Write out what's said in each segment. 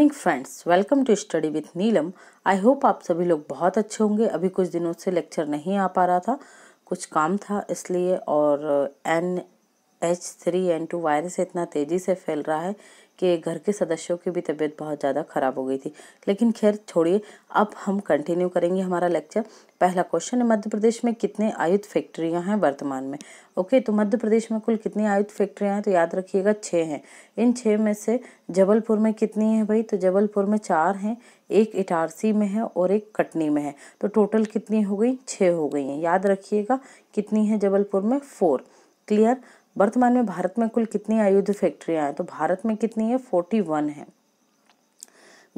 morning friends welcome to study with Neelam I hope आप सभी लोग बहुत अच्छे होंगे अभी कुछ दिनों से लेक्चर नहीं आ पा रहा था कुछ काम था इसलिए और N H three N two virus इतना तेज़ी से फैल रहा है के घर के सदस्यों की भी तबीयत बहुत ज़्यादा ख़राब हो गई थी लेकिन खैर छोड़िए अब हम कंटिन्यू करेंगे हमारा लेक्चर पहला क्वेश्चन है मध्य प्रदेश में कितने आयुध फैक्ट्रियां हैं वर्तमान में ओके तो मध्य प्रदेश में कुल कितनी आयुध फैक्ट्रियां हैं तो याद रखिएगा छः हैं इन छः में से जबलपुर में कितनी है भाई तो जबलपुर में चार हैं एक इटारसी में है और एक कटनी में है तो टोटल कितनी हो गई छः हो गई हैं याद रखिएगा कितनी है जबलपुर में फोर क्लियर वर्तमान में भारत में कुल कितनी आयुध फैक्ट्रियां हैं तो भारत में कितनी है फोर्टी वन है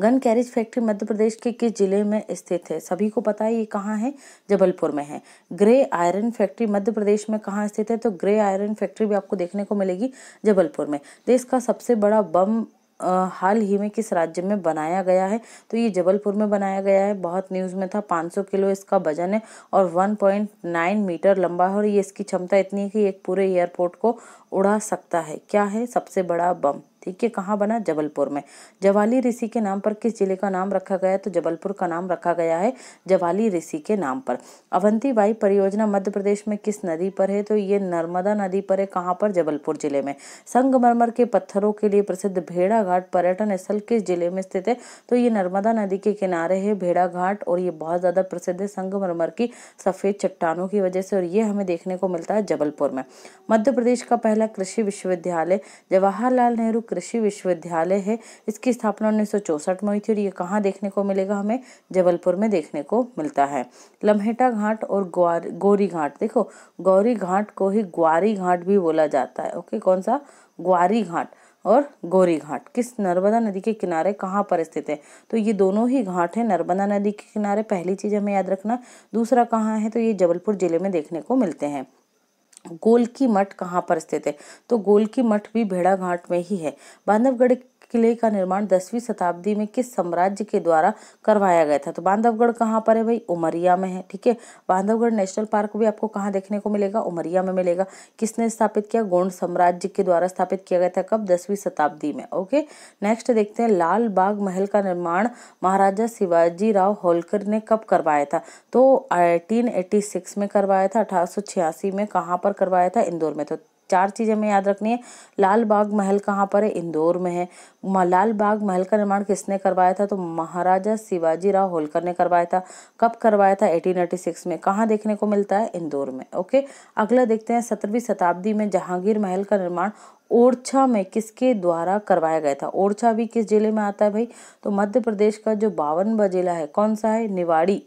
gun carriage factory Madhya Pradesh के किस जिले में स्थित है सभी को पता है ये कहाँ है जबलपुर में है grey iron factory Madhya Pradesh में कहाँ स्थित है तो ग्रे आयरन फैक्ट्री भी आपको देखने को मिलेगी जबलपुर में देश का सबसे बड़ा बम हाल ही में किस राज्य में बनाया गया है तो ये जबलपुर में बनाया गया है बहुत न्यूज़ में था 500 किलो इसका वजन है और 1.9 मीटर लंबा है और ये इसकी क्षमता इतनी है कि एक पूरे एयरपोर्ट को उड़ा सकता है क्या है सबसे बड़ा बम ठीक है कहाँ बना जबलपुर में जवाली ऋषि के नाम पर किस जिले का नाम रखा गया तो जबलपुर का नाम रखा गया है जवाली ऋषि के नाम पर अवंती बाई परियोजना मध्य प्रदेश में किस नदी पर है तो ये नर्मदा नदी पर है कहाँ पर जबलपुर जिले में संगमरमर के पत्थरों के लिए प्रसिद्ध भेड़ाघाट पर्यटन स्थल किस जिले में स्थित है तो ये नर्मदा नदी के किनारे है भेड़ाघाट और ये बहुत ज़्यादा प्रसिद्ध है संगमरमर की सफ़ेद चट्टानों की वजह से और ये हमें देखने को मिलता है जबलपुर में मध्य प्रदेश का पहला कृषि विश्वविद्यालय जवाहरलाल नेहरू कृषि विश्वविद्यालय है इसकी स्थापना उन्नीस में हुई थी और ये कहाँ देखने को मिलेगा हमें जबलपुर में देखने को मिलता है लम्हेटा घाट और ग्वार गौरी घाट देखो गौरी घाट को ही ग्वारी घाट भी बोला जाता है ओके कौन सा ग्वारी घाट और गौरी घाट किस नर्मदा नदी के किनारे कहाँ पर स्थित है तो ये दोनों ही घाट है नर्मदा नदी के किनारे पहली चीज़ हमें याद रखना दूसरा कहाँ है तो ये जबलपुर जिले में देखने को मिलते हैं गोलकी मठ कहाँ पर स्थित है तो गोलकी मठ भी भेड़ाघाट में ही है बांधवगढ़ किले का निर्माण दसवीं शताब्दी में किस साम्राज्य के द्वारा करवाया गया था तो बांधवगढ़ कहाँ पर है भाई उमरिया में है ठीक है बांधवगढ़ नेशनल पार्क भी आपको कहाँ देखने को मिलेगा उमरिया में मिलेगा किसने स्थापित किया गोंड साम्राज्य के द्वारा स्थापित किया गया था कब दसवीं शताब्दी में ओके नेक्स्ट देखते हैं लाल बाग महल का निर्माण महाराजा शिवाजी राव होलकर ने कब करवाया था तो एटीन में करवाया था अठारह में कहाँ पर करवाया था इंदौर में तो चार चीज़ें हमें याद रखनी है लाल बाग महल कहाँ पर है इंदौर में है लाल बाग महल का निर्माण किसने करवाया था तो महाराजा शिवाजी राव होलकर ने करवाया था कब करवाया था एटीन में कहाँ देखने को मिलता है इंदौर में ओके अगला देखते हैं सत्रहवीं शताब्दी में जहांगीर महल का निर्माण ओरछा में किसके द्वारा करवाया गया था ओरछा भी किस जिले में आता है भाई तो मध्य प्रदेश का जो बावनवा जिला है कौन सा है निवाड़ी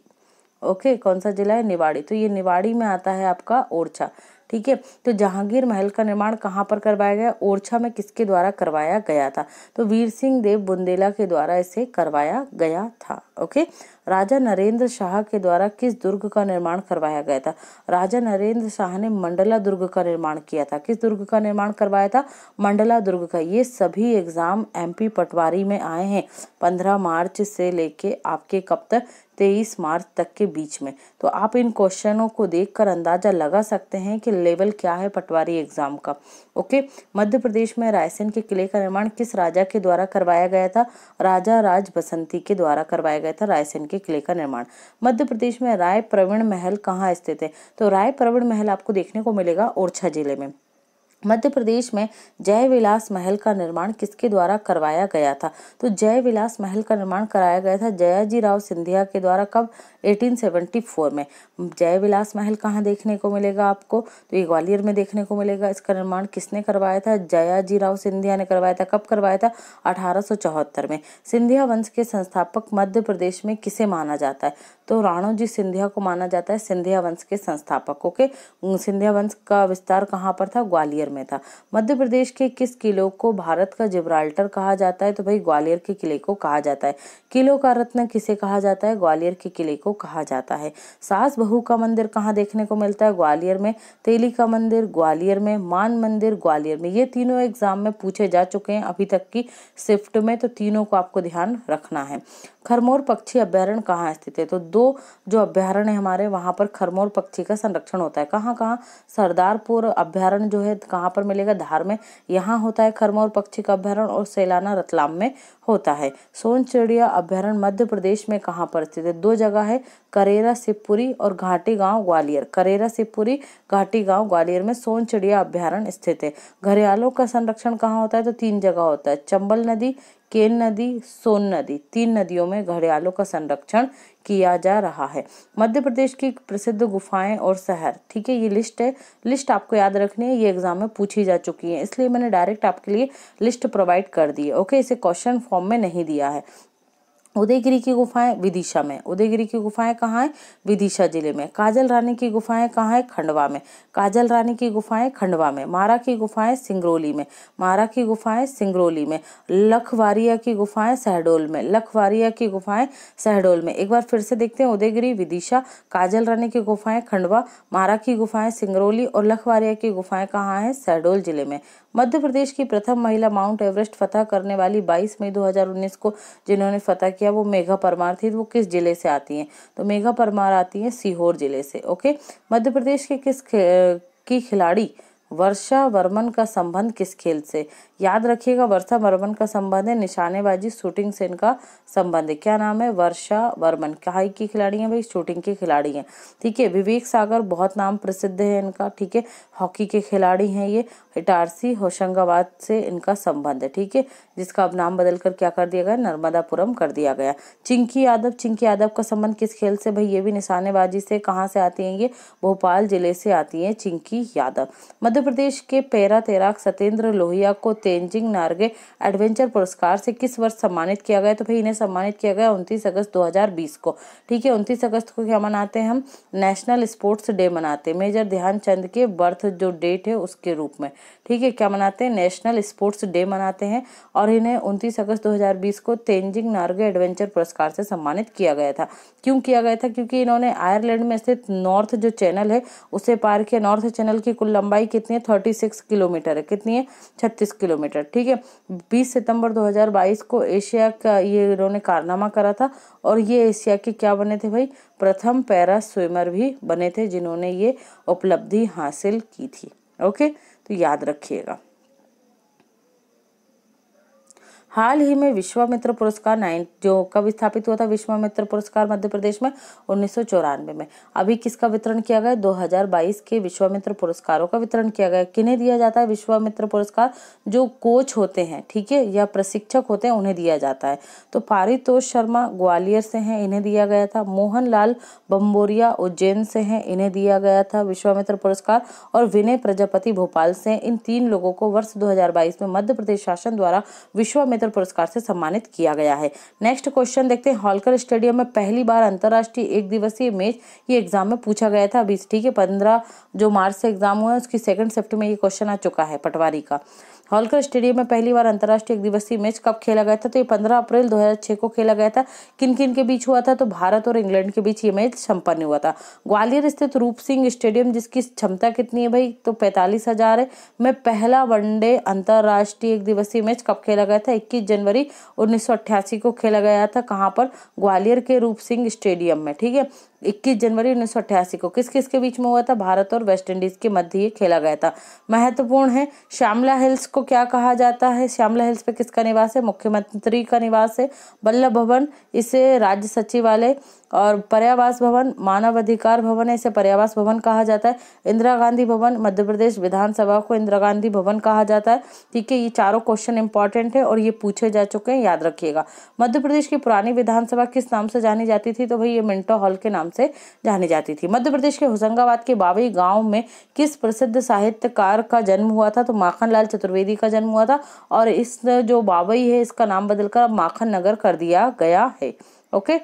ओके कौन सा जिला है निवाड़ी तो ये निवाड़ी में आता है आपका ओरछा ठीक है तो जहांगीर महल का निर्माण कहाँ पर करवाया गया ओरछा में किसके द्वारा करवाया गया था तो वीर सिंह देव बुंदेला के द्वारा इसे करवाया गया था ओके राजा नरेंद्र शाह के द्वारा किस दुर्ग का निर्माण करवाया गया था राजा नरेंद्र शाह ने मंडला दुर्ग का निर्माण किया था किस दुर्ग का निर्माण करवाया था मंडला दुर्ग का ये सभी एग्जाम एमपी पटवारी में आए हैं पंद्रह मार्च से लेके आपके कब तक तेईस मार्च तक के बीच में तो आप इन क्वेश्चनों को देखकर अंदाज़ा लगा सकते हैं कि लेवल क्या है पटवारी एग्ज़ाम का ओके मध्य प्रदेश में रायसेन के किले का निर्माण किस राजा के द्वारा करवाया गया था राजा राज बसंती के द्वारा करवाया गया था रायसेन के किले का निर्माण मध्य प्रदेश में राय प्रवीण महल कहाँ स्थित है तो राय प्रवीण महल आपको देखने को मिलेगा ओरछा जिले में मध्य प्रदेश में जय विलास महल का निर्माण किसके द्वारा करवाया गया था तो जय विलास महल का निर्माण कराया गया था जयाजी राव सिंधिया के द्वारा कब 1874 में जय विलास महल कहाँ देखने को मिलेगा आपको तो ये ग्वालियर में देखने को मिलेगा इसका निर्माण किसने करवाया था जयाजी राव सिंधिया ने करवाया था कब करवाया था अठारह में सिंधिया वंश के संस्थापक मध्य प्रदेश में किसे माना जाता है तो राणो जी सिंधिया को माना जाता है सिंधिया वंश के संस्थापक ओके सिंधिया वंश का विस्तार कहाँ पर था ग्वालियर में था मध्य प्रदेश के किस किलों को भारत का जिब्राल्टर कहा जाता है तो भाई ग्वालियर के किले को कहा जाता है किलो का रत्न किसे कहा जाता है ग्वालियर के किले को कहा जाता है सास बहू का मंदिर कहाँ देखने को मिलता है ग्वालियर में तेली का मंदिर ग्वालियर में मान मंदिर ग्वालियर में ये तीनों एग्जाम में पूछे जा चुके हैं अभी तक की शिफ्ट में तो तीनों को आपको ध्यान रखना है खरमोर पक्षी अभ्यारण कहाँ स्थित है तो दो जो अभ्यारण्य हमारे वहाँ पर खरमोर पक्षी का संरक्षण होता है कहाँ कहाँ सरदारपुर अभ्यारण जो है कहाँ पर मिलेगा धार में यहाँ होता है खरमौर पक्षी का अभ्यारण और सैलाना रतलाम में होता है सोन चिड़िया अभ्यारण मध्य प्रदेश में कहाँ पर स्थित है दो जगह है करेरा सिपुरी और घाटी गांव ग्वालियर करेरा सिपुरी घाटी गांव ग्वालियर में सोन चिड़िया अभ्यारण स्थित है घरेलू का संरक्षण कहाँ होता है तो तीन जगह होता है चंबल नदी केन नदी सोन नदी तीन नदियों में घड़ियालों का संरक्षण किया जा रहा है मध्य प्रदेश की प्रसिद्ध गुफाएं और शहर ठीक है ये लिस्ट है लिस्ट आपको याद रखनी है ये एग्जाम में पूछी जा चुकी है इसलिए मैंने डायरेक्ट आपके लिए लिस्ट प्रोवाइड कर दी है ओके इसे क्वेश्चन फॉर्म में नहीं दिया है उदयगिरी की गुफाएं विदिशा में उदयगिरी की गुफाएं कहाँ है विदिशा जिले में काजल रानी की गुफाएं कहाँ है खंडवा में काजल रानी की गुफाएं खंडवा में मारा की गुफाएं सिंगरौली में मारा की गुफाएं सिंगरौली में लखवारिया की गुफाएं सहडोल में लखवारिया की गुफाएं सहडोल में एक बार फिर से देखते हैं उदयगिरी विदिशा काजल रानी की गुफाएं खंडवा मारा की गुफाएं सिंगरौली और लखवारिया की गुफाएं कहाँ हैं सहडोल जिले में मध्य प्रदेश की प्रथम महिला माउंट एवरेस्ट फतह करने वाली बाईस मई दो को जिन्होंने फतह किया क्या वो मेघा परमार थी तो वो किस जिले से आती हैं तो मेघा परमार आती हैं सीहोर जिले से ओके मध्य प्रदेश के किस की खिलाड़ी वर्षा वर्मन का संबंध किस खेल से याद रखिएगा वर्षा वर्मन का संबंध है निशानेबाजी शूटिंग से इनका संबंध है क्या नाम है वर्षा वर्मन कहाई की खिलाड़ी हैं भाई शूटिंग के खिलाड़ी हैं ठीक है विवेक सागर बहुत नाम प्रसिद्ध है इनका ठीक है हॉकी के खिलाड़ी हैं ये इटारसी होशंगाबाद से इनका संबंध है ठीक है जिसका अब नाम बदल कर क्या कर दिया गया नर्मदापुरम कर दिया गया चिंकी यादव चिंकी यादव का संबंध किस खेल से भाई ये भी निशानेबाजी से कहाँ से आती हैं ये भोपाल जिले से आती हैं चिंकी यादव मध्य प्रदेश के पैरा तैराक सत्येंद्र लोहिया को तेंजिंग नार्गे एडवेंचर पुरस्कार से किस वर्ष सम्मानित किया गया तो भाई इन्हें सम्मानित किया गया उनतीस अगस्त 2020 को ठीक है उनतीस अगस्त को क्या मनाते हैं हम नेशनल स्पोर्ट्स डे मनाते हैं मेजर ध्यानचंद के बर्थ जो डेट है उसके रूप में ठीक है क्या मनाते हैं नेशनल स्पोर्ट्स डे मनाते हैं और इन्हें उनतीस अगस्त 2020 को तेंजिंग नार्गे एडवेंचर पुरस्कार से सम्मानित किया गया था क्यों किया गया था क्योंकि इन्होंने आयरलैंड में स्थित नॉर्थ जो चैनल है उसे पार किया नॉर्थ चैनल की कुल लंबाई की कितनी है थर्टी सिक्स किलोमीटर है कितनी है छत्तीस किलोमीटर ठीक है बीस सितंबर दो हजार बाईस को एशिया का ये इन्होंने कारनामा करा था और ये एशिया के क्या बने थे भाई प्रथम पैरा स्विमर भी बने थे जिन्होंने ये उपलब्धि हासिल की थी ओके तो याद रखिएगा हाल ही में विश्वामित्र पुरस्कार नाइन जो कब स्थापित हुआ था विश्वामित्र पुरस्कार मध्य प्रदेश में उन्नीस में अभी किसका वितरण किया गया 2022 के विश्वामित्र पुरस्कारों का वितरण किया गया किन्हें दिया जाता है विश्वामित्र पुरस्कार जो कोच होते हैं ठीक है या प्रशिक्षक होते हैं उन्हें दिया जाता है तो पारितोष शर्मा ग्वालियर से हैं इन्हें दिया गया था मोहन लाल बम्बोरिया उज्जैन से हैं इन्हें दिया गया था विश्वामित्र पुरस्कार और विनय प्रजापति भोपाल से इन तीन लोगों को वर्ष 2022 में मध्य प्रदेश शासन द्वारा विश्वामित्र पद्मभूषण पुरस्कार से सम्मानित किया गया है नेक्स्ट क्वेश्चन देखते हैं हॉलकर स्टेडियम में पहली बार अंतर्राष्ट्रीय एक दिवसीय मैच ये एग्जाम में पूछा गया था अभी ठीक है पंद्रह जो मार्च से एग्जाम हुआ है उसकी सेकंड शिफ्ट में ये क्वेश्चन आ चुका है पटवारी का होलकर स्टेडियम में पहली बार अंतर्राष्ट्रीय एक दिवसीय मैच कब खेला गया था तो ये पंद्रह अप्रैल 2006 को खेला गया था किन किन के बीच हुआ था तो भारत और इंग्लैंड के बीच ये मैच संपन्न हुआ था ग्वालियर स्थित रूप सिंह स्टेडियम जिसकी क्षमता कितनी है भाई तो पैंतालीस हजार है में पहला वनडे अंतर्राष्ट्रीय एक दिवसीय मैच कब खेला गया था इक्कीस जनवरी उन्नीस को खेला गया था कहाँ पर ग्वालियर के रूप सिंह स्टेडियम में ठीक है 21 जनवरी उन्नीस को किस किस के बीच में हुआ था भारत और वेस्टइंडीज़ के मध्य ये खेला गया था महत्वपूर्ण है श्यामला हिल्स को क्या कहा जाता है श्यामला हिल्स पे किसका निवास है मुख्यमंत्री का निवास है बल्लभ भवन इसे राज्य सचिवालय और पर्यावास भवन मानवाधिकार भवन है इसे पर्यावास भवन कहा जाता है इंदिरा गांधी भवन मध्य प्रदेश विधानसभा को इंदिरा गांधी भवन कहा जाता है ठीक है ये चारों क्वेश्चन इंपॉर्टेंट है और ये पूछे जा चुके हैं याद रखिएगा मध्य प्रदेश की पुरानी विधानसभा किस नाम से जानी जाती थी तो भाई ये मिंटो हॉल के नाम से जानी जाती थी मध्य प्रदेश के होशंगाबाद के बावई गाँव में किस प्रसिद्ध साहित्यकार का जन्म हुआ था तो माखन चतुर्वेदी का जन्म हुआ था और इस जो बाबई है इसका नाम बदलकर अब माखन नगर कर दिया गया है ओके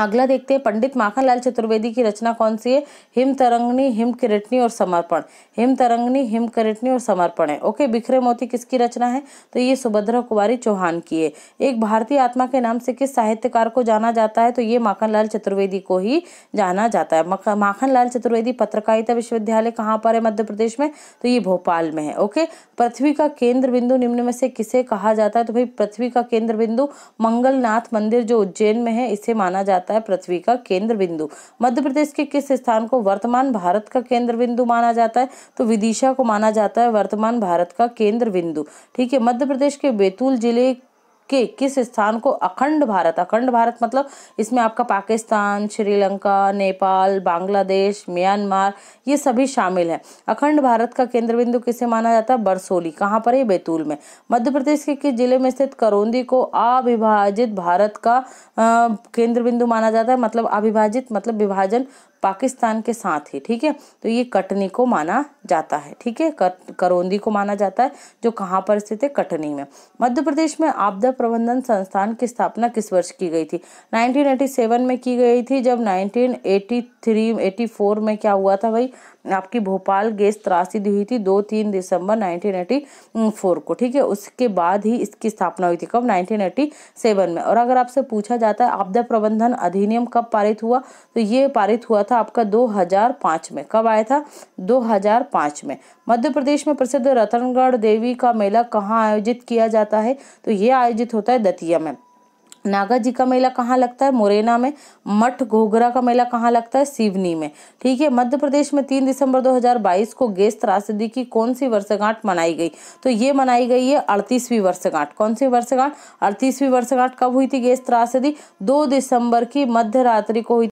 अगला देखते हैं पंडित माखनलाल चतुर्वेदी की रचना कौन सी है हिम तरंगनी हिम किरटनी और समर्पण हिम तरंगनी हिम किरटनी और समर्पण है ओके बिखरे मोती किसकी रचना है तो ये सुभद्रा कुमारी चौहान की है एक भारतीय आत्मा के नाम से किस साहित्यकार को जाना जाता है तो ये माखनलाल चतुर्वेदी को ही जाना जाता है लाल चतुर्वेदी पत्रकारिता विश्वविद्यालय कहाँ पर है मध्य प्रदेश में तो ये भोपाल में है ओके पृथ्वी का केंद्र बिंदु निम्न में से किसे कहा जाता है तो भाई पृथ्वी का केंद्र बिंदु मंगलनाथ मंदिर जो उज्जैन में है इसे माना जाता जाता है पृथ्वी का केंद्र बिंदु मध्य प्रदेश के किस स्थान को वर्तमान भारत का केंद्र बिंदु माना जाता है तो विदिशा को माना जाता है वर्तमान भारत का केंद्र बिंदु ठीक है मध्य प्रदेश के बैतूल जिले के किस स्थान को अखंड भारत अखंड भारत मतलब इसमें आपका पाकिस्तान श्रीलंका नेपाल बांग्लादेश म्यांमार ये सभी शामिल हैं अखंड भारत का केंद्र बिंदु किसे माना जाता है बरसोली कहाँ पर है बैतूल में मध्य प्रदेश के किस जिले में स्थित करौंदी को अविभाजित भारत का केंद्र बिंदु माना जाता है मतलब अविभाजित मतलब विभाजन पाकिस्तान के साथ है ठीक है तो ये कटनी को माना जाता है ठीक है करौंदी को माना जाता है जो कहाँ पर स्थित है कटनी में मध्य प्रदेश में आपदा प्रबंधन संस्थान की स्थापना किस वर्ष की गई थी 1987 में की गई थी जब 1983 84 में क्या हुआ था भाई आपकी भोपाल गैस दी हुई थी दो तीन दिसंबर 1984 को ठीक है उसके बाद ही इसकी स्थापना हुई थी कब 1987 में और अगर आपसे पूछा जाता है आपदा प्रबंधन अधिनियम कब पारित हुआ तो ये पारित हुआ था था आपका 2005 में कब आया था 2005 में मध्य प्रदेश में प्रसिद्ध रतनगढ़ देवी का मेला कहाँ आयोजित किया जाता है तो ये आयोजित होता है दतिया में नागा जी का मेला कहाँ लगता है मुरैना में मठ घोगरा का मेला कहाँ लगता है सिवनी में ठीक है मध्य प्रदेश में तीन दिसंबर 2022 को गेस्त त्रासदी की कौन सी वर्षगांठ मनाई गई तो ये मनाई गई है अड़तीसवीं वर्षगांठ कौन सी वर्षगांठ अड़तीसवीं वर्षगांठ कब हुई थी गेस्त त्रासदी दो दिसंबर की मध्य रात्रि को हुई